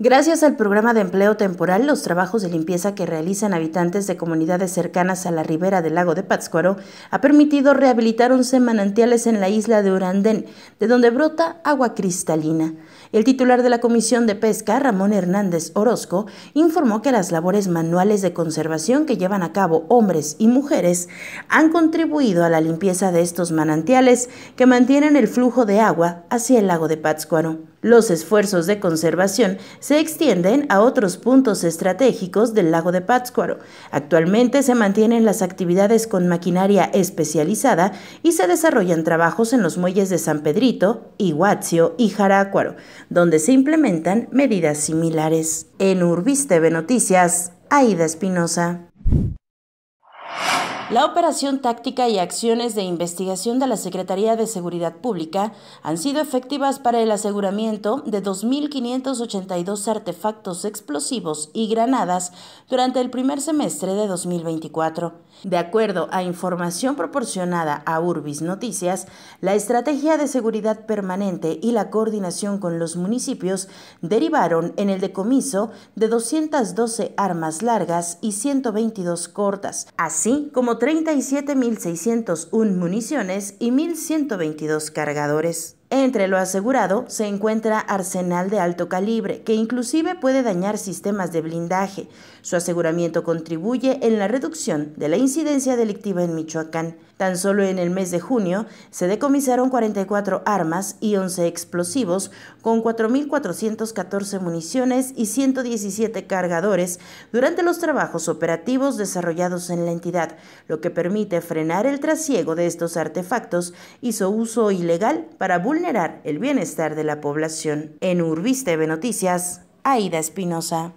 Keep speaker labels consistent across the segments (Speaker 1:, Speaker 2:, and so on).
Speaker 1: Gracias al programa de empleo temporal, los trabajos de limpieza que realizan habitantes de comunidades cercanas a la ribera del lago de Pátzcuaro ha permitido rehabilitar 11 manantiales en la isla de Urandén, de donde brota agua cristalina. El titular de la Comisión de Pesca, Ramón Hernández Orozco, informó que las labores manuales de conservación que llevan a cabo hombres y mujeres han contribuido a la limpieza de estos manantiales que mantienen el flujo de agua hacia el lago de Pátzcuaro. Los esfuerzos de conservación se extienden a otros puntos estratégicos del lago de Pátzcuaro. Actualmente se mantienen las actividades con maquinaria especializada y se desarrollan trabajos en los muelles de San Pedrito, Iguazio y Jarácuaro, donde se implementan medidas similares. En Urbisteve Noticias, Aida Espinosa. La operación táctica y acciones de investigación de la Secretaría de Seguridad Pública han sido efectivas para el aseguramiento de 2.582 artefactos explosivos y granadas durante el primer semestre de 2024. De acuerdo a información proporcionada a Urbis Noticias, la estrategia de seguridad permanente y la coordinación con los municipios derivaron en el decomiso de 212 armas largas y 122 cortas, así como 37.601 municiones y 1.122 cargadores. Entre lo asegurado se encuentra arsenal de alto calibre, que inclusive puede dañar sistemas de blindaje. Su aseguramiento contribuye en la reducción de la incidencia delictiva en Michoacán. Tan solo en el mes de junio se decomisaron 44 armas y 11 explosivos con 4.414 municiones y 117 cargadores durante los trabajos operativos desarrollados en la entidad, lo que permite frenar el trasiego de estos artefactos y su uso ilegal para vulnerar el bienestar de la población. En Urbis TV Noticias, Aida Espinosa.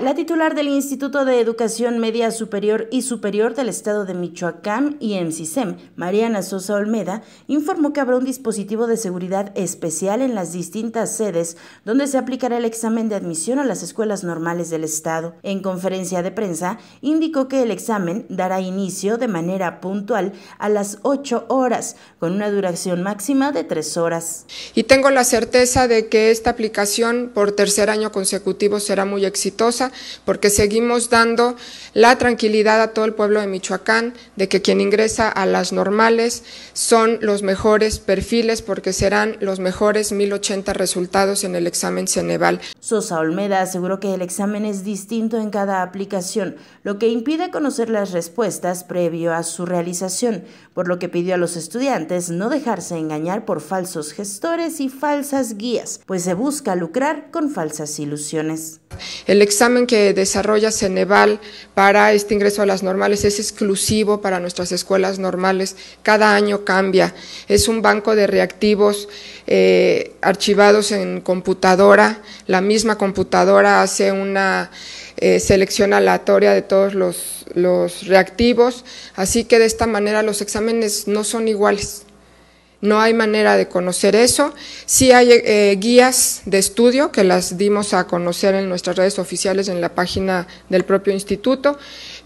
Speaker 1: La titular del Instituto de Educación Media Superior y Superior del Estado de Michoacán y sisem Mariana Sosa Olmeda, informó que habrá un dispositivo de seguridad especial en las distintas sedes donde se aplicará el examen de admisión a las escuelas normales del Estado. En conferencia de prensa, indicó que el examen dará inicio de manera puntual a las 8 horas, con una duración máxima de 3 horas. Y
Speaker 2: tengo la certeza de que esta aplicación por tercer año consecutivo será muy exitosa porque seguimos dando la tranquilidad a todo el pueblo de Michoacán de que quien ingresa a las normales son los mejores perfiles, porque serán los mejores
Speaker 1: 1080 resultados en el examen Ceneval. Sosa Olmeda aseguró que el examen es distinto en cada aplicación, lo que impide conocer las respuestas previo a su realización, por lo que pidió a los estudiantes no dejarse engañar por falsos gestores y falsas guías, pues se busca lucrar con falsas ilusiones.
Speaker 2: El examen que desarrolla Ceneval para este ingreso a las normales es exclusivo para nuestras escuelas normales. Cada año cambia. Es un banco de reactivos eh, archivados en computadora. La misma la misma computadora hace una eh, selección aleatoria de todos los reactivos, así que de esta manera los exámenes no son iguales. No hay manera de conocer eso. Sí hay eh, guías de estudio que las dimos a conocer en nuestras redes oficiales, en la página del propio instituto,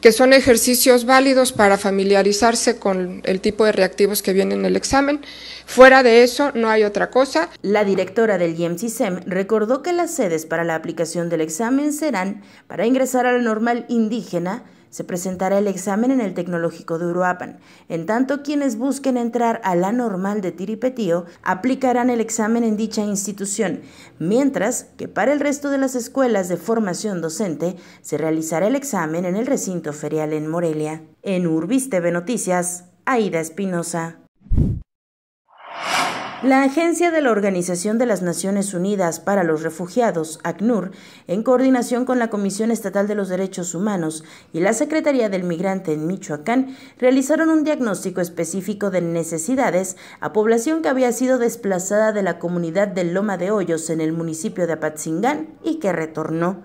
Speaker 2: que son ejercicios válidos para familiarizarse con el tipo de reactivos que vienen en el examen. Fuera de eso, no hay otra cosa.
Speaker 1: La directora del IEMCISEM e recordó que las sedes para la aplicación del examen serán para ingresar a la normal indígena, se presentará el examen en el Tecnológico de Uruapan. En tanto, quienes busquen entrar a la normal de Tiripetío aplicarán el examen en dicha institución, mientras que para el resto de las escuelas de formación docente se realizará el examen en el recinto ferial en Morelia. En Urbis TV Noticias, Aida Espinosa. La Agencia de la Organización de las Naciones Unidas para los Refugiados, ACNUR, en coordinación con la Comisión Estatal de los Derechos Humanos y la Secretaría del Migrante en Michoacán, realizaron un diagnóstico específico de necesidades a población que había sido desplazada de la comunidad de Loma de Hoyos en el municipio de Apatzingán y que retornó.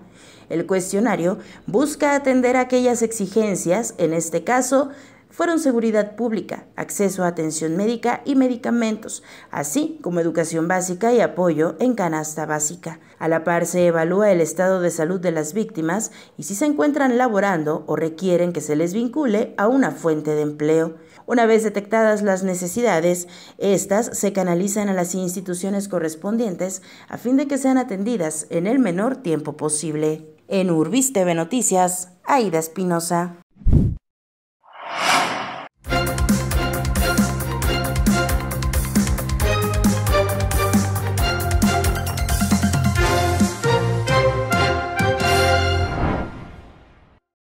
Speaker 1: El cuestionario busca atender aquellas exigencias, en este caso, fueron seguridad pública, acceso a atención médica y medicamentos, así como educación básica y apoyo en canasta básica. A la par se evalúa el estado de salud de las víctimas y si se encuentran laborando o requieren que se les vincule a una fuente de empleo. Una vez detectadas las necesidades, estas se canalizan a las instituciones correspondientes a fin de que sean atendidas en el menor tiempo posible. En Urbis TV Noticias, Aida Espinosa.